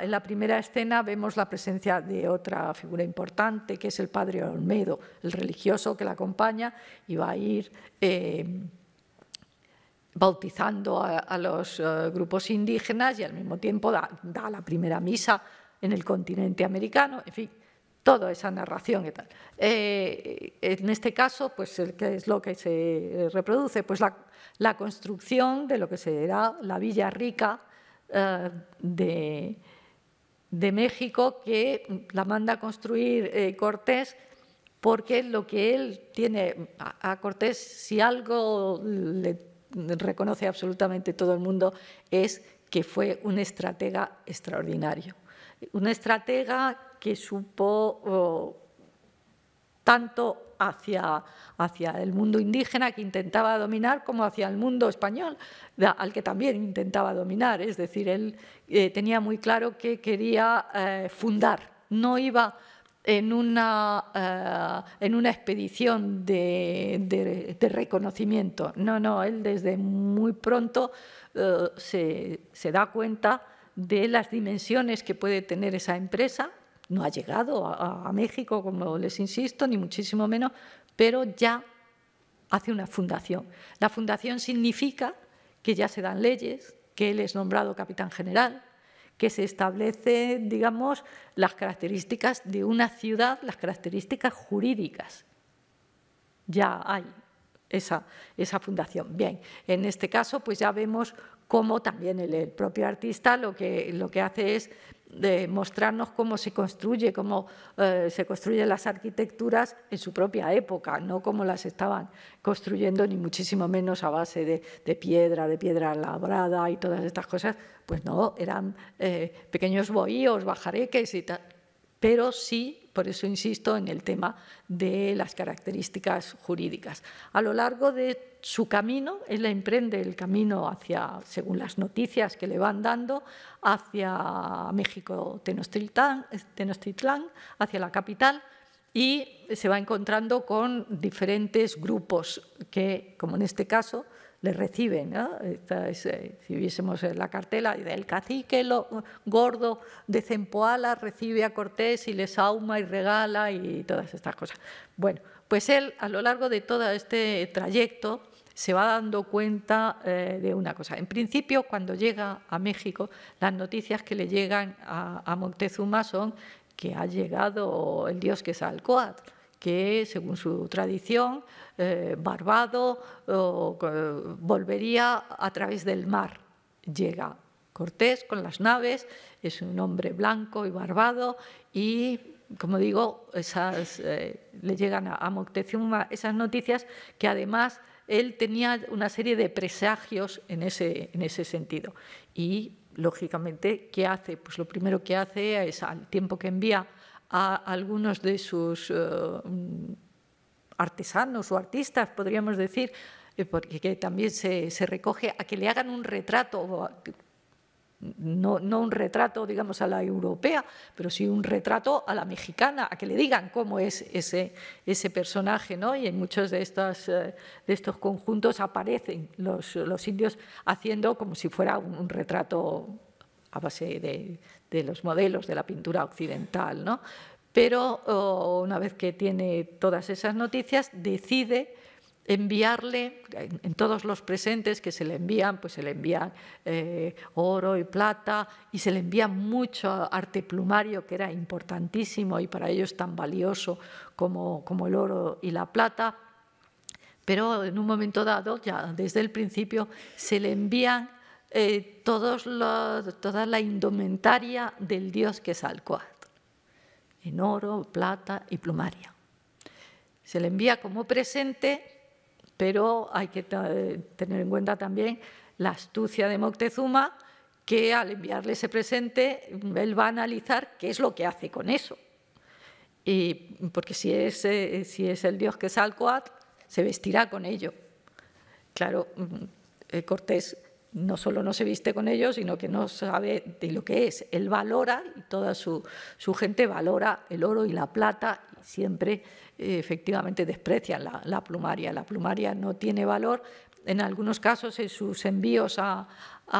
escena vemos la presencia de otra figura importante, que es el padre Olmedo, el religioso que la acompaña y va a ir eh, bautizando a, los eh, grupos indígenas y al mismo tiempo da, la primera misa en el continente americano, en fin, toda esa narración y tal. Eh, en este caso, pues, ¿qué es lo que se reproduce? Pues la construcción de lo que será la Villa Rica, Ah, de, México que la manda a construir eh, Cortés porque lo que él tiene a, Cortés, si algo le reconoce absolutamente todo el mundo, es que fue un estratega extraordinario. Un estratega que supo oh, tanto hacia, hacia el mundo indígena que intentaba dominar como hacia el mundo español, al que también intentaba dominar. Es decir, él eh, tenía muy claro que quería eh, fundar, no iba en una, eh, expedición de, reconocimiento. No, no, él desde muy pronto se da cuenta de las dimensiones que puede tener esa empresa no ha llegado a, México, como les insisto, ni muchísimo menos, pero ya hace una fundación. La fundación significa que ya se dan leyes, que él es nombrado capitán general, que se establecen, digamos, las características de una ciudad, las características jurídicas. Ya hay esa, esa fundación. Bien, en este caso, pues ya vemos cómo también el, propio artista lo que, lo que hace es de mostrarnos cómo se construye, cómo eh, se construyen las arquitecturas en su propia época, no como las estaban construyendo, ni muchísimo menos a base de, piedra, de piedra labrada y todas estas cosas. Pues no, eran eh, pequeños bohíos, bajareques y tal, pero sí por eso insisto en el tema de las características jurídicas. A lo largo de su camino, él emprende el camino hacia, según las noticias que le van dando, hacia México Tenochtitlán, Tenochtitlán hacia la capital, y se va encontrando con diferentes grupos que, como en este caso, le reciben. ¿no? Eh, si viésemos la cartela, el cacique lo, gordo de Zempoala recibe a Cortés y le sauma y regala y todas estas cosas. Bueno, pues él a lo largo de todo este trayecto se va dando cuenta eh, de una cosa. En principio, cuando llega a México, las noticias que le llegan a, Montezuma son que ha llegado el dios que es Alcoatl que, según su tradición, eh, Barbado eh, volvería a través del mar. Llega Cortés con las naves, es un hombre blanco y barbado y, como digo, esas, eh, le llegan a, a Moctezuma esas noticias que además él tenía una serie de presagios en ese, en ese sentido. Y, lógicamente, ¿qué hace? Pues lo primero que hace es, al tiempo que envía a algunos de sus eh, mm, artesanos o artistas, podríamos decir, eh, porque también se, recoge a que le hagan un retrato, no, un retrato, digamos, a la europea, pero sí un retrato a la mexicana, a que le digan cómo es ese, ese personaje, ¿no? Y en muchos de estos, eh, de estos conjuntos aparecen los, indios haciendo como si fuera un retrato a base de, los modelos de la pintura occidental, ¿no? Pero una vez que tiene todas esas noticias, decide enviarle, en, todos los presentes que se le envían, pues se le envían eh, oro y plata y se le envía mucho arte plumario que era importantísimo y para ellos tan valioso como, como el oro y la plata. Pero en un momento dado, ya desde el principio, se le envían eh, toda la indumentaria del dios que es Alcoat, en oro, plata y plumaria. Se le envía como presente, pero hay que tener en cuenta también la astucia de Moctezuma, que al enviarle ese presente, él va a analizar qué es lo que hace con eso. Y, porque si es, eh, si es el dios que es Alcoat, se vestirá con ello. Claro, mm, eh, Cortés no solo no se viste con ellos, sino que no sabe de lo que es. Él valora, y toda su, su gente valora el oro y la plata, y siempre eh, efectivamente desprecia la, plumaria. La plumaria no tiene valor, en algunos casos en sus envíos a,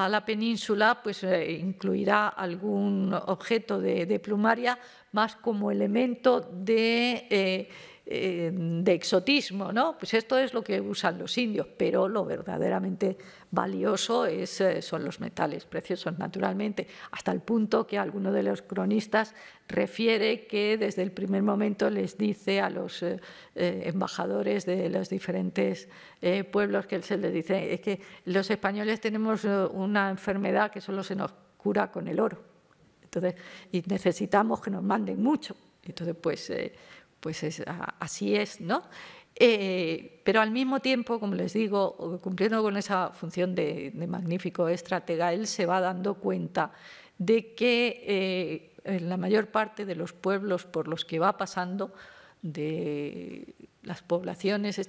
la península pues eh, incluirá algún objeto de, plumaria más como elemento de eh, de exotismo, ¿no? Pues esto es lo que usan los indios, pero lo verdaderamente valioso es, eh, son los metales preciosos, naturalmente, hasta el punto que alguno de los cronistas refiere que desde el primer momento les dice a los eh, eh, embajadores de los diferentes pueblos que se les dice es que los españoles tenemos una enfermedad que solo se nos cura con el oro. Entonces, y necesitamos que nos manden mucho. Entonces, pues pues así es, ¿no? Eh, pero al mismo tiempo, como les digo, cumpliendo con esa función de, magnífico estratega, él se va dando cuenta de que eh, la mayor parte de los pueblos por los que va pasando, de las poblaciones,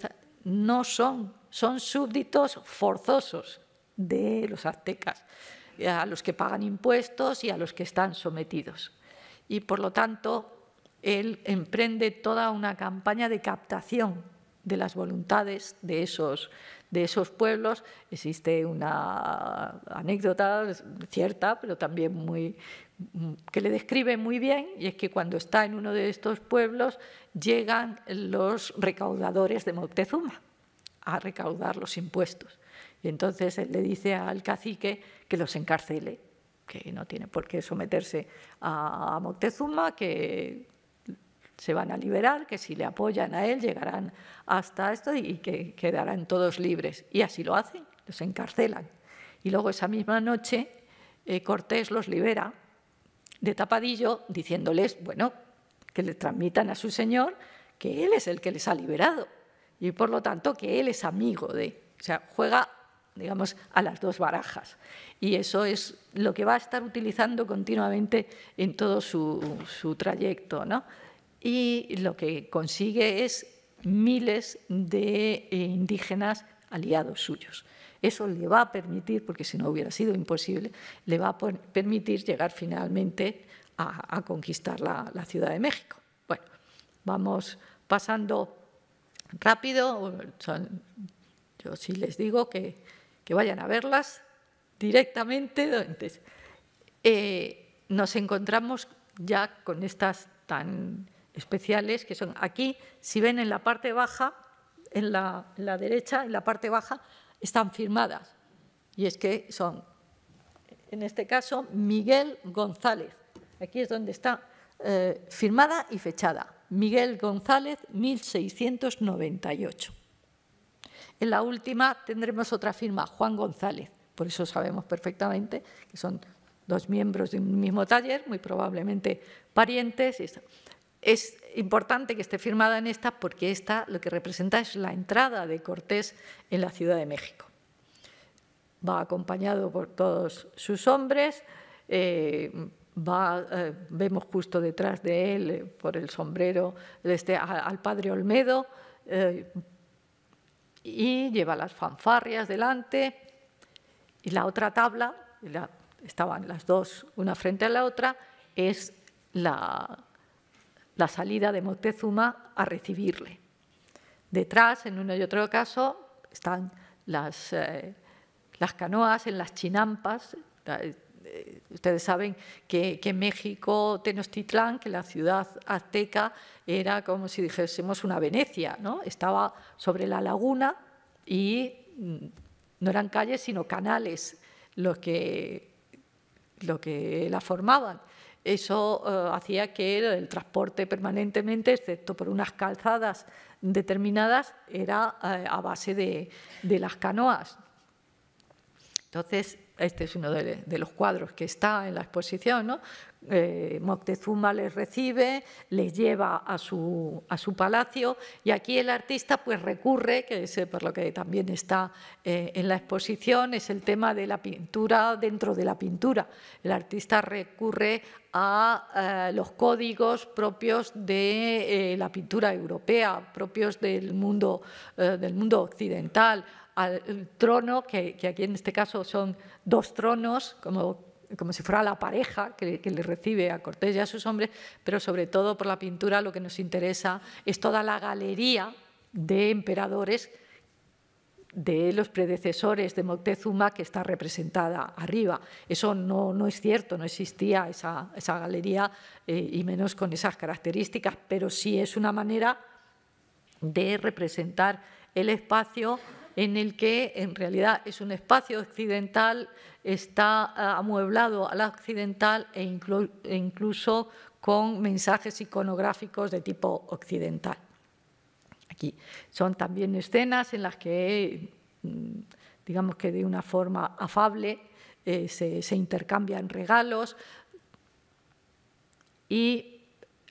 no son, son súbditos forzosos de los aztecas, a los que pagan impuestos y a los que están sometidos. Y por lo tanto, él emprende toda una campaña de captación de las voluntades de esos, de esos pueblos. Existe una anécdota cierta, pero también muy que le describe muy bien, y es que cuando está en uno de estos pueblos llegan los recaudadores de Moctezuma a recaudar los impuestos. Y entonces él le dice al cacique que los encarcele, que no tiene por qué someterse a Moctezuma, que se van a liberar, que si le apoyan a él llegarán hasta esto y que quedarán todos libres. Y así lo hacen, los encarcelan. Y luego esa misma noche eh, Cortés los libera de tapadillo diciéndoles, bueno, que le transmitan a su señor que él es el que les ha liberado y por lo tanto que él es amigo de, o sea, juega digamos, a las dos barajas. Y eso es lo que va a estar utilizando continuamente en todo su, su trayecto, ¿no? y lo que consigue es miles de eh, indígenas aliados suyos. Eso le va a permitir, porque si no hubiera sido imposible, le va a permitir llegar finalmente a, conquistar la, Ciudad de México. Bueno, vamos pasando rápido. Yo sí les digo que, vayan a verlas directamente. Eh, nos encontramos ya con estas tan especiales, que son aquí, si ven en la parte baja, en la, derecha, en la parte baja, están firmadas. Y es que son, en este caso, Miguel González. Aquí es donde está eh, firmada y fechada. Miguel González, 1698. En la última tendremos otra firma, Juan González. Por eso sabemos perfectamente que son dos miembros de un mismo taller, muy probablemente parientes es importante que esté firmada en esta porque esta lo que representa es la entrada de Cortés en la Ciudad de México. Va acompañado por todos sus hombres, eh, eh, vemos justo detrás de él, eh, por el sombrero, este, al padre Olmedo, y lleva las fanfarrias delante, y la otra tabla, estaban las dos una frente a la otra, es la la salida de Moctezuma a recibirle. Detrás, en uno y otro caso, están las, eh, canoas en las chinampas. Eh, eh, ustedes saben que, en México, Tenochtitlán, que la ciudad azteca era como si dijésemos una Venecia, ¿no? estaba sobre la laguna y mm, no eran calles sino canales lo que, lo que la formaban. Eso eh, hacía que el transporte permanentemente, excepto por unas calzadas determinadas, era eh, a base de, de las canoas. Entonces, este es uno de, los cuadros que está en la exposición, ¿no? Eh, Moctezuma les recibe, les lleva a su, palacio y aquí el artista pues recurre, que es eh, por lo que también está eh, en la exposición, es el tema de la pintura dentro de la pintura. El artista recurre a los códigos propios de la pintura europea, propios del mundo, del mundo occidental, al trono, que, aquí en este caso son dos tronos, como, como si fuera la pareja que, le recibe a Cortés y a sus hombres, pero sobre todo por la pintura lo que nos interesa es toda la galería de emperadores de los predecesores de Moctezuma que está representada arriba. Eso no, es cierto, no existía esa, galería eh, y menos con esas características, pero sí es una manera de representar el espacio en el que en realidad es un espacio occidental, está eh, amueblado a la occidental e, e, incluso con mensajes iconográficos de tipo occidental. Aquí son también escenas en las que, mm, digamos que de una forma afable, eh, se, se intercambian regalos y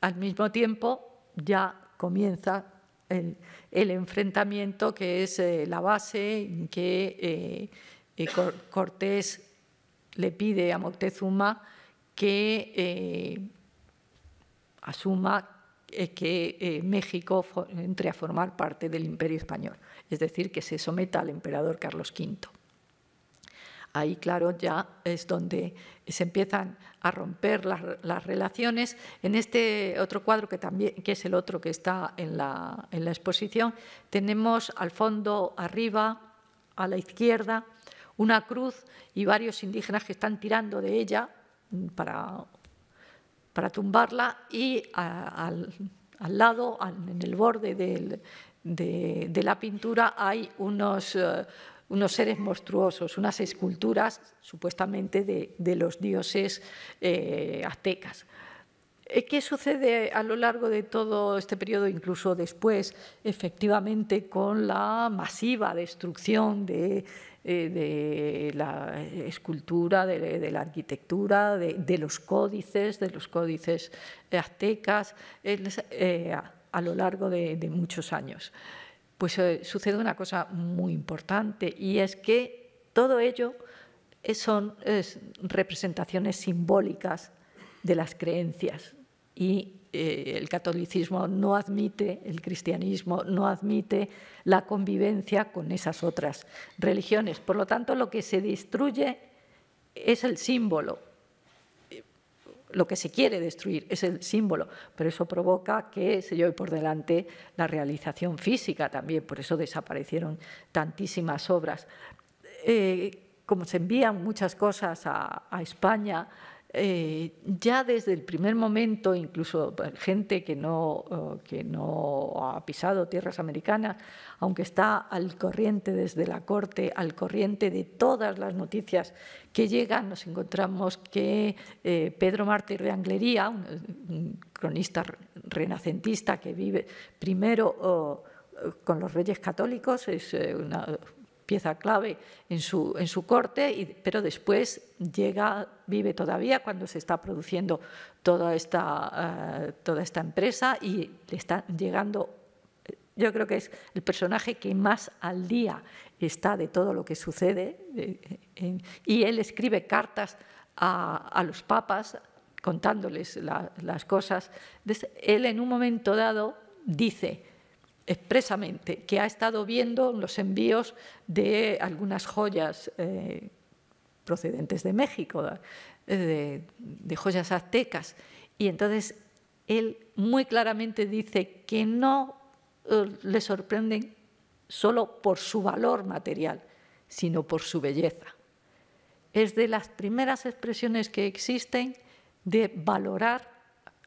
al mismo tiempo ya comienza el, enfrentamiento que es eh, la base en que eh, eh, Cortés le pide a Moctezuma que asuma que México entre a formar parte del Imperio Español, es decir, que se someta al emperador Carlos V ahí claro ya es donde se empiezan a romper las, relaciones. En este otro cuadro, que, también, que es el otro que está en la, exposición, tenemos al fondo arriba, a la izquierda, una cruz y varios indígenas que están tirando de ella para, para tumbarla y al, lado, en el borde de, la pintura, hay unos... Eh, unos seres monstruosos, unas esculturas supuestamente de, los dioses eh, aztecas. Eh, ¿Qué sucede a lo largo de todo este periodo, incluso después, efectivamente, con la masiva destrucción de, eh, la escultura, de, la arquitectura, de, los códices, de los códices aztecas, a lo largo de, muchos años? pues eh, sucede una cosa muy importante y es que todo ello son representaciones simbólicas de las creencias y eh, el catolicismo no admite, el cristianismo no admite la convivencia con esas otras religiones. Por lo tanto, lo que se destruye es el símbolo, lo que se quiere destruir, es el símbolo, pero eso provoca que se lleve por delante la realización física también, por eso desaparecieron tantísimas obras. Eh, como se envían muchas cosas a España, eh, ya desde el primer momento, incluso gente que no, oh, que no ha pisado tierras americanas, aunque está al corriente desde la corte, al corriente de todas las noticias que llegan, nos encontramos que eh, Pedro Mártir de Anglería, un, cronista renacentista que vive primero... Oh, con los reyes católicos, es eh, una pieza clave en su, en su corte, pero después llega, vive todavía cuando se está produciendo toda esta, eh, toda esta empresa y le está llegando, eh, yo creo que es el personaje que más al día está de todo lo que sucede, eh, y él escribe cartas a, los papas contándoles las cosas. él en un momento dado dice, expresamente que ha estado viendo los envíos de algunas joyas eh, procedentes de México, eh, de, de joyas aztecas. Y entonces él muy claramente dice que no eh, le sorprenden solo por su valor material, sino por su belleza. Es de las primeras expresiones que existen de valorar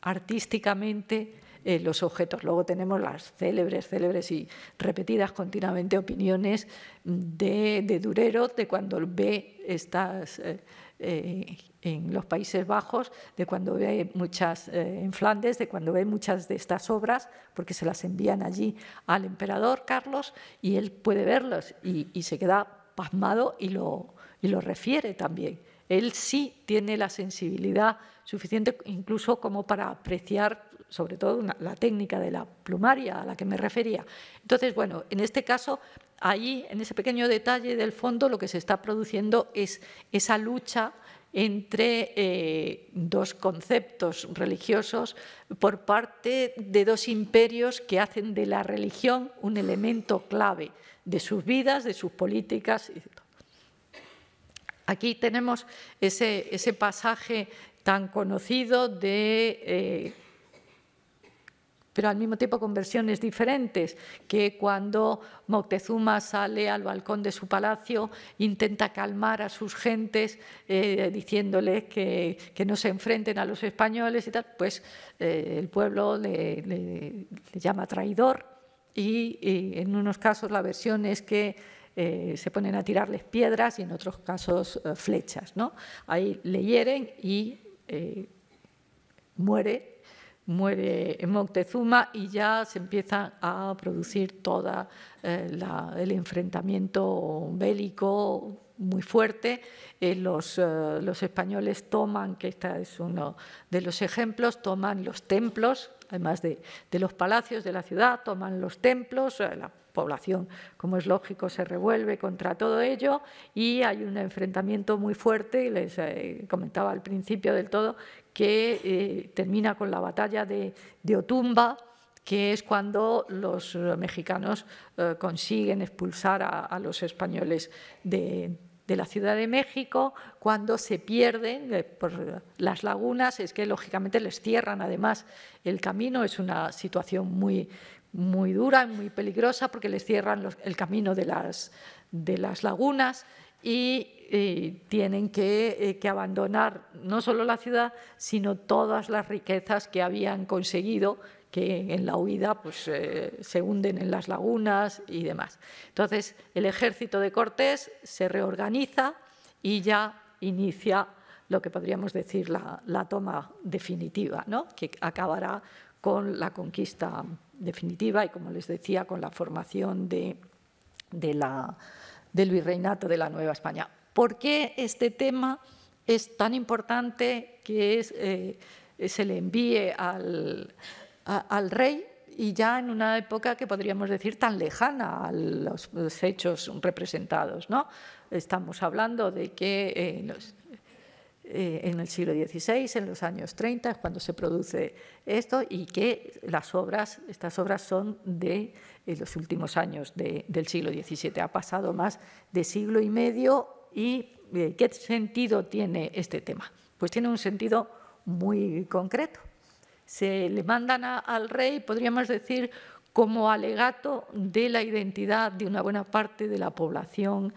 artísticamente eh, los objetos. Luego tenemos las célebres, célebres y repetidas continuamente opiniones de, Durero, de cuando ve estas... Eh, eh, en los Países Bajos, de cuando ve muchas, en Flandes, de cuando ve muchas de estas obras, porque se las envían allí al emperador Carlos y él puede verlas y, se queda pasmado y lo, y lo refiere también. Él sí tiene la sensibilidad suficiente incluso como para apreciar sobre todo la técnica de la plumaria a la que me refería. Entonces, bueno, en este caso, ahí, en ese pequeño detalle del fondo, lo que se está produciendo es esa lucha entre eh, dos conceptos religiosos por parte de dos imperios que hacen de la religión un elemento clave de sus vidas, de sus políticas. Aquí tenemos ese, ese pasaje tan conocido de eh, pero al mismo tiempo con versiones diferentes, que cuando Moctezuma sale al balcón de su palacio intenta calmar a sus gentes eh, diciéndoles que, no se enfrenten a los españoles y tal, pues eh, el pueblo le, llama traidor y, en unos casos la versión es que eh, se ponen a tirarles piedras y en otros casos flechas. ¿no? Ahí le hieren y muere muere Moctezuma y ya se empieza a producir todo eh, el enfrentamiento bélico muy fuerte. Eh, los, eh, los, españoles toman, que este es uno de los ejemplos, toman los templos, además de, los palacios de la ciudad, toman los templos, población, como es lógico, se revuelve contra todo ello y hay un enfrentamiento muy fuerte, les eh, comentaba al principio del todo, que eh, termina con la batalla de, Otumba, que es cuando los eh, mexicanos consiguen expulsar a, los españoles de, la Ciudad de México, cuando se pierden por las lagunas, es que lógicamente les cierran además el camino, es una situación muy muy dura, y muy peligrosa, porque les cierran el camino de las, de las lagunas y tienen eh, que, abandonar no solo la ciudad, sino todas las riquezas que habían conseguido, que en la huida pues, eh, se hunden en las lagunas y demás. Entonces, el ejército de Cortés se reorganiza y ya inicia lo que podríamos decir la, toma definitiva, que acabará con la conquista definitiva y, como les decía, con la formación de, la, del virreinato de la Nueva España. ¿Por qué este tema es tan importante que eh, se le envíe al, rey y ya en una época que podríamos decir tan lejana a los, hechos representados. ¿no? Estamos hablando de que eh, eh, en el siglo XVI, en los años 30, cuando se produce esto, y que las obras, estas obras son de eh, los últimos años del siglo XVII. Ha pasado más de siglo y medio y eh, ¿qué sentido tiene este tema? Pues tiene un sentido muy concreto. Se le mandan al rey, podríamos decir, como alegato de la identidad de una buena parte de la población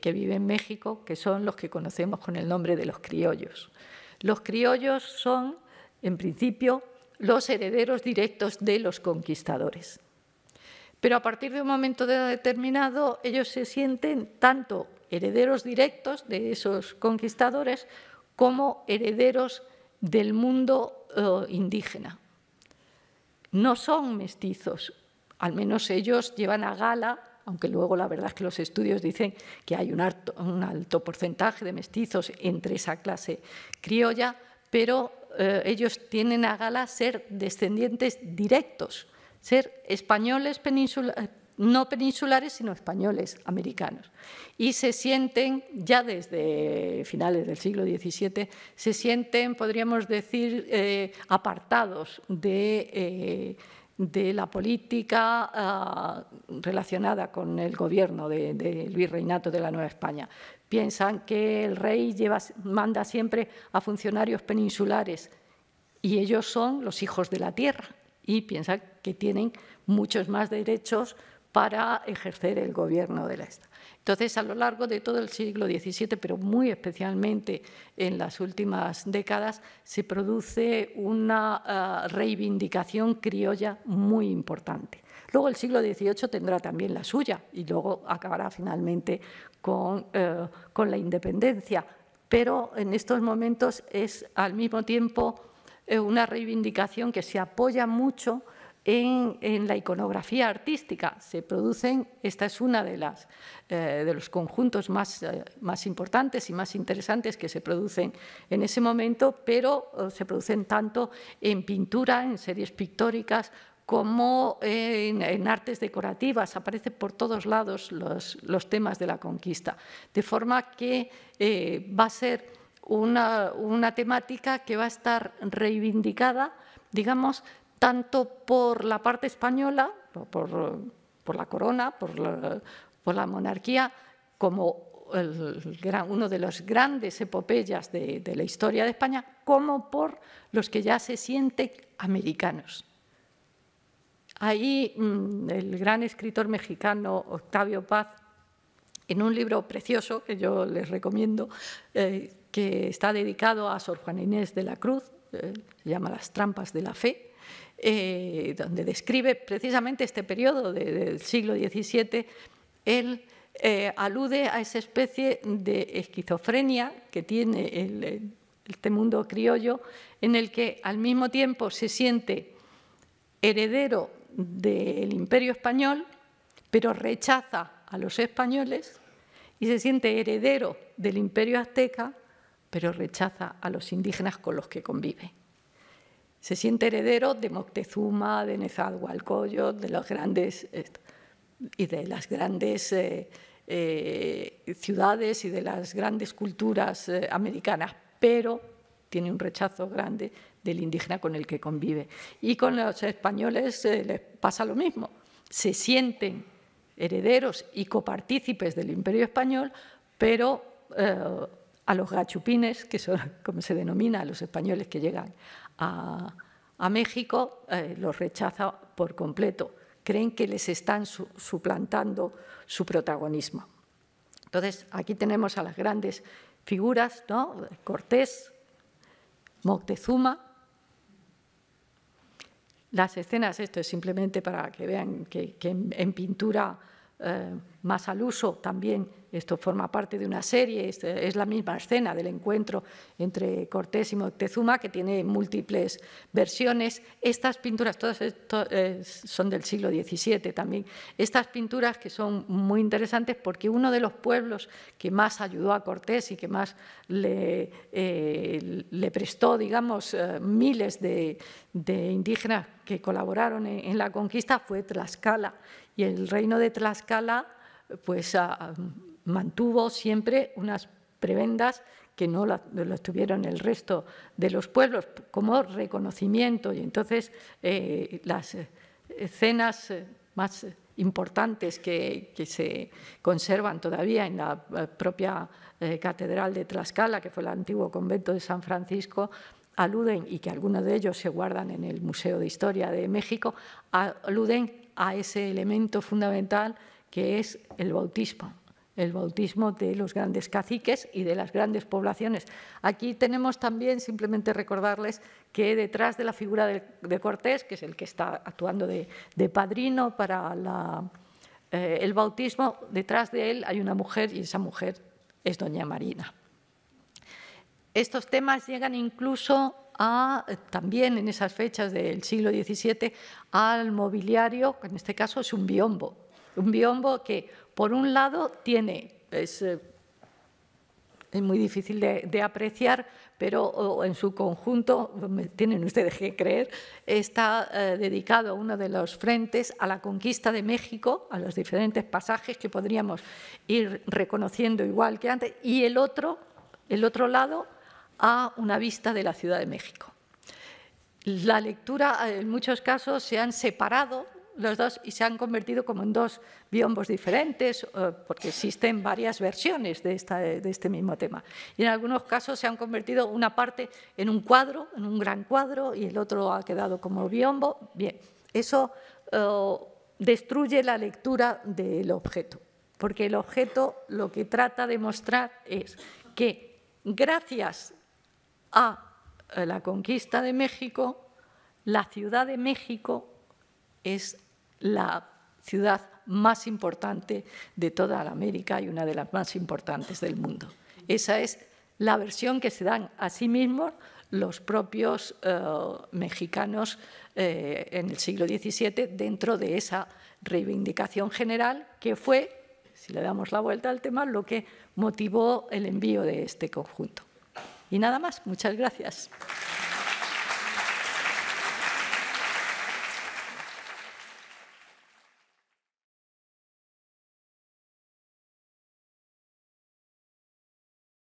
que, vive en México, que son los que conocemos con el nombre de los criollos. Los criollos son, en principio, los herederos directos de los conquistadores. Pero a partir de un momento determinado, ellos se sienten tanto herederos directos de esos conquistadores como herederos del mundo eh, indígena. No son mestizos, al menos ellos llevan a gala aunque luego la verdad es que los estudios dicen que hay un alto, porcentaje de mestizos entre esa clase criolla, pero eh, ellos tienen a gala ser descendientes directos, ser españoles peninsulares eh, no peninsulares, sino españoles, americanos. Y se sienten, ya desde finales del siglo XVII, se sienten, podríamos decir, eh, apartados de de la política ah, relacionada con el gobierno de Luis Reinato de la Nueva España. Piensan que el rey manda siempre a funcionarios peninsulares y ellos son los hijos de la tierra y piensan que tienen muchos más derechos para ejercer el gobierno de la esta Entonces, a lo largo de todo el siglo XVII, pero muy especialmente en las últimas décadas, se produce una ah, reivindicación criolla muy importante. Luego el siglo XVIII tendrá también la suya y luego acabará finalmente eh, con, la independencia. Pero en estos momentos es al mismo tiempo eh, una reivindicación que se apoya mucho en, la iconografía artística. Se producen, esta es una de, las, eh, de los conjuntos más, eh, más importantes y más interesantes que se producen en ese momento, pero eh, se producen tanto en pintura, en series pictóricas, como en, artes decorativas, Aparecen por todos lados los, temas de la conquista. De forma que va a ser una, una, temática que va a estar reivindicada, digamos, tanto por la parte española, por, la corona, por la, monarquía, como uno de los grandes epopeyas de, la historia de España, como por los que ya se sienten americanos. Ahí mm, el gran escritor mexicano Octavio Paz, en un libro precioso que yo les recomiendo, eh, que está dedicado a Sor Juan Inés de la Cruz, eh, se llama Las trampas de la fe, eh, donde describe precisamente este periodo del siglo XVII, él eh, alude a esa especie de esquizofrenia que tiene este mundo criollo, en el que al mismo tiempo se siente heredero del imperio español, pero rechaza a los españoles y se siente heredero del imperio azteca, pero rechaza a los indígenas con los que convive se siente heredero de Moctezuma, de Nezahualcóyotl, de los grandes eh, y de las grandes eh, eh, ciudades y de las grandes culturas americanas, pero tiene un rechazo grande del indígena con el que convive. Y con los españoles les pasa lo mismo. Se sienten herederos y copartícipes del imperio español, pero a los gachupines, que son [laughs] como se denomina a los españoles que llegan a, México, eh, los rechaza por completo. Creen que les están suplantando su protagonismo. Entonces, aquí tenemos a las grandes figuras, ¿no? Cortés, Moctezuma. Las escenas, esto es simplemente para que vean que, en pintura eh, más al uso también, esto forma parte de una serie, es, la misma escena del encuentro entre Cortés y Moctezuma, que tiene múltiples versiones. Estas pinturas, todas esto, son del siglo XVII también, estas pinturas que son muy interesantes porque uno de los pueblos que más ayudó a Cortés y que más le, eh, prestó, digamos, eh, miles de, indígenas que colaboraron en la conquista fue Tlaxcala y el reino de Tlaxcala pues, ah, ah, mantuvo siempre unas prebendas que no las tuvieron el resto de los pueblos como reconocimiento. Y entonces eh, las eh, escenas eh, más importantes que, se conservan todavía en la propia Catedral de Tlaxcala, que fue el antiguo convento de San Francisco, aluden, y que algunos de ellos se guardan en el Museo de Historia de México, aluden a ese elemento fundamental que es el bautismo, el bautismo de los grandes caciques y de las grandes poblaciones. Aquí tenemos también, simplemente recordarles, que detrás de la figura de, Cortés, que es el que está actuando de, padrino para eh, el bautismo, detrás de él hay una mujer y esa mujer es Doña Marina. Estos temas llegan incluso a, también en esas fechas del siglo XVII al mobiliario, que en este caso es un biombo. Un biombo que, por un lado, tiene, es, eh, muy difícil de, apreciar, pero en su conjunto, tienen ustedes que creer, está eh, dedicado a uno de los frentes a la conquista de México, a los diferentes pasajes que podríamos ir reconociendo igual que antes, y el otro, el otro lado a una vista de la Ciudad de México. La lectura, eh, en muchos casos, se han separado los dos y se han convertido como en dos biombos diferentes, eh, porque existen varias versiones de, este mismo tema. Y en algunos casos se han convertido una parte en un cuadro, en un gran cuadro, y el otro ha quedado como biombo. Bien, eso eh, destruye la lectura del objeto, porque el objeto lo que trata de mostrar es que gracias a eh, la conquista de México, la Ciudad de México es la ciudad más importante de toda la América y una de las más importantes del mundo. Esa es la versión que se dan a sí mismos los propios eh, mexicanos eh, en el siglo XVII dentro de esa reivindicación general que fue, si le damos la vuelta al tema, lo que motivó el envío de este conjunto. Y nada más, muchas gracias.